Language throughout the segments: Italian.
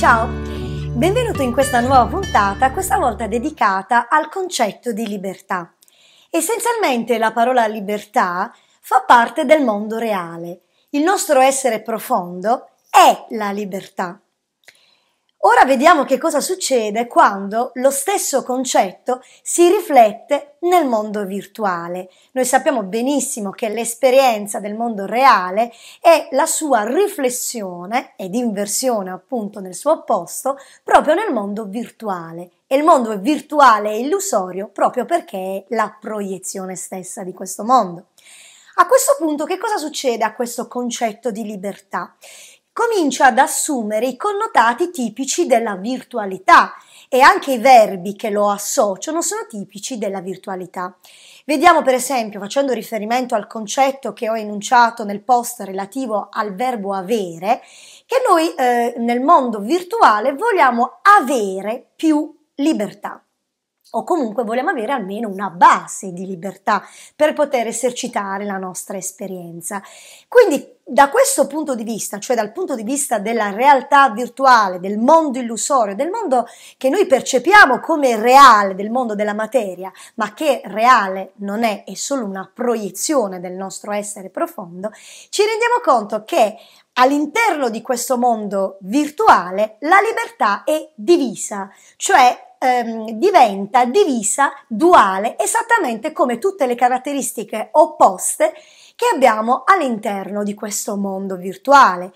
Ciao, benvenuto in questa nuova puntata, questa volta dedicata al concetto di libertà. Essenzialmente la parola libertà fa parte del mondo reale. Il nostro essere profondo è la libertà. Ora vediamo che cosa succede quando lo stesso concetto si riflette nel mondo virtuale. Noi sappiamo benissimo che l'esperienza del mondo reale è la sua riflessione ed inversione appunto nel suo opposto proprio nel mondo virtuale. E il mondo è virtuale e illusorio proprio perché è la proiezione stessa di questo mondo. A questo punto che cosa succede a questo concetto di libertà? comincia ad assumere i connotati tipici della virtualità e anche i verbi che lo associano sono tipici della virtualità. Vediamo per esempio, facendo riferimento al concetto che ho enunciato nel post relativo al verbo avere, che noi eh, nel mondo virtuale vogliamo avere più libertà o comunque vogliamo avere almeno una base di libertà per poter esercitare la nostra esperienza. Quindi da questo punto di vista, cioè dal punto di vista della realtà virtuale, del mondo illusorio, del mondo che noi percepiamo come reale, del mondo della materia, ma che reale non è, è solo una proiezione del nostro essere profondo, ci rendiamo conto che all'interno di questo mondo virtuale la libertà è divisa, cioè ehm, diventa divisa, duale, esattamente come tutte le caratteristiche opposte che abbiamo all'interno di questo mondo virtuale.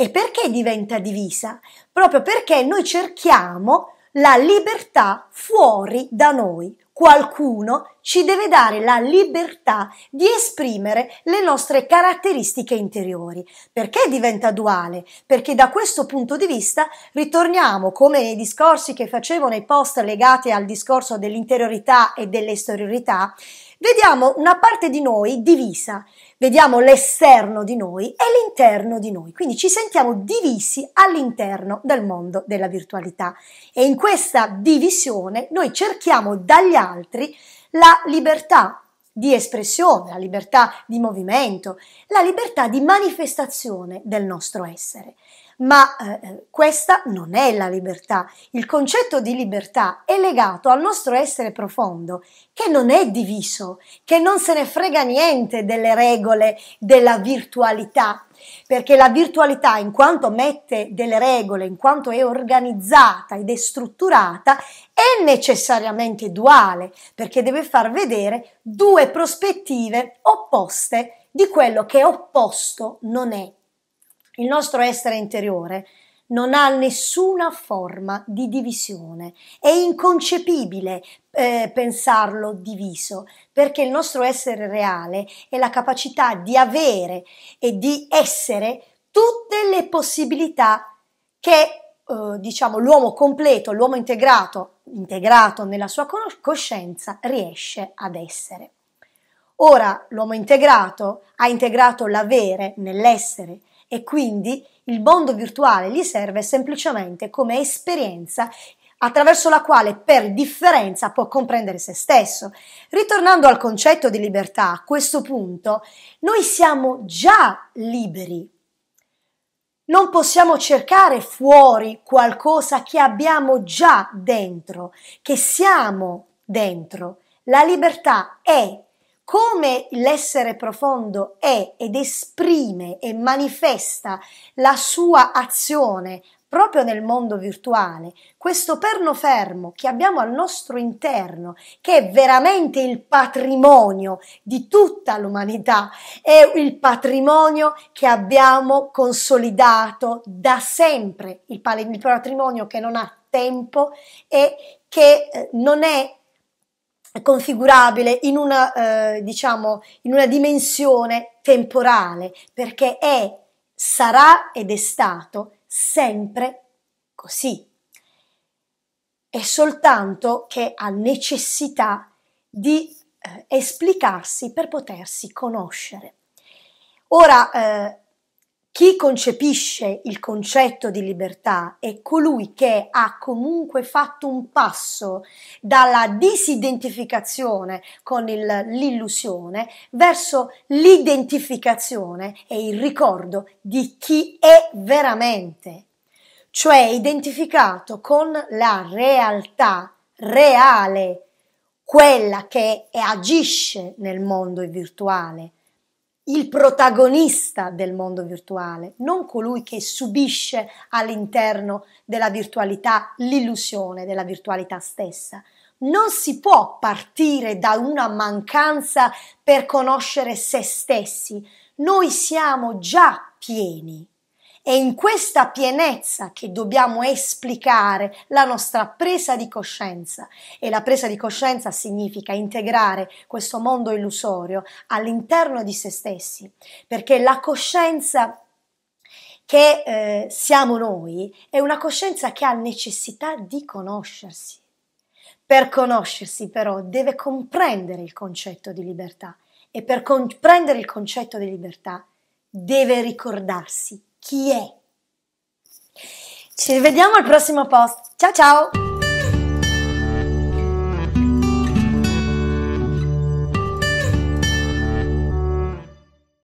E perché diventa divisa? Proprio perché noi cerchiamo la libertà fuori da noi. Qualcuno ci deve dare la libertà di esprimere le nostre caratteristiche interiori. Perché diventa duale? Perché da questo punto di vista ritorniamo, come nei discorsi che facevo nei post legati al discorso dell'interiorità e dell'esteriorità, vediamo una parte di noi divisa, vediamo l'esterno di noi e l'interno di noi, quindi ci sentiamo divisi all'interno del mondo della virtualità e in questa divisione noi cerchiamo dagli altri la libertà di espressione, la libertà di movimento, la libertà di manifestazione del nostro essere. Ma eh, eh, questa non è la libertà. Il concetto di libertà è legato al nostro essere profondo, che non è diviso, che non se ne frega niente delle regole della virtualità perché la virtualità, in quanto mette delle regole, in quanto è organizzata ed è strutturata, è necessariamente duale, perché deve far vedere due prospettive opposte di quello che opposto non è. Il nostro essere interiore non ha nessuna forma di divisione. È inconcepibile eh, pensarlo diviso, perché il nostro essere reale è la capacità di avere e di essere tutte le possibilità che eh, diciamo l'uomo completo, l'uomo integrato, integrato nella sua coscienza riesce ad essere. Ora l'uomo integrato ha integrato l'avere nell'essere e quindi il mondo virtuale gli serve semplicemente come esperienza attraverso la quale per differenza può comprendere se stesso. Ritornando al concetto di libertà, a questo punto noi siamo già liberi. Non possiamo cercare fuori qualcosa che abbiamo già dentro, che siamo dentro. La libertà è come l'essere profondo è ed esprime e manifesta la sua azione proprio nel mondo virtuale, questo perno fermo che abbiamo al nostro interno, che è veramente il patrimonio di tutta l'umanità, è il patrimonio che abbiamo consolidato da sempre, il, patrimonio che non ha tempo e che eh, non è configurabile in una, eh, diciamo, in una dimensione temporale, perché è, sarà ed è stato sempre così. È soltanto che ha necessità di eh, esplicarsi per potersi conoscere. Ora, eh, chi concepisce il concetto di libertà è colui che ha comunque fatto un passo dalla disidentificazione con il, l'illusione verso l'identificazione e il ricordo di chi è veramente, cioè identificato con la realtà reale, quella che agisce nel mondo virtuale il protagonista del mondo virtuale, non colui che subisce all'interno della virtualità l'illusione della virtualità stessa. Non si può partire da una mancanza per conoscere se stessi, noi siamo già pieni. È in questa pienezza che dobbiamo esplicare la nostra presa di coscienza e la presa di coscienza significa integrare questo mondo illusorio all'interno di se stessi, perché la coscienza che eh, siamo noi è una coscienza che ha necessità di conoscersi. Per conoscersi però deve comprendere il concetto di libertà e per comprendere il concetto di libertà deve ricordarsi chi è. Ci vediamo al prossimo post. Ciao ciao!